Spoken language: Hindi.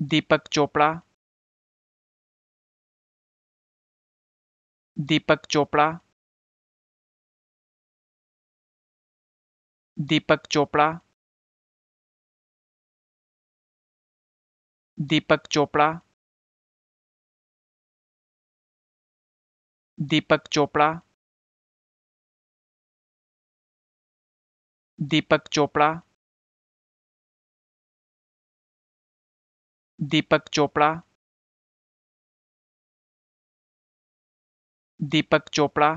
दीपक चोपड़ा दीपक चोपड़ा दीपक चोपड़ा दीपक चोपड़ा दीपक चोपड़ा दीपक चोपड़ा दीपक चोपड़ा दीपक चोपड़ा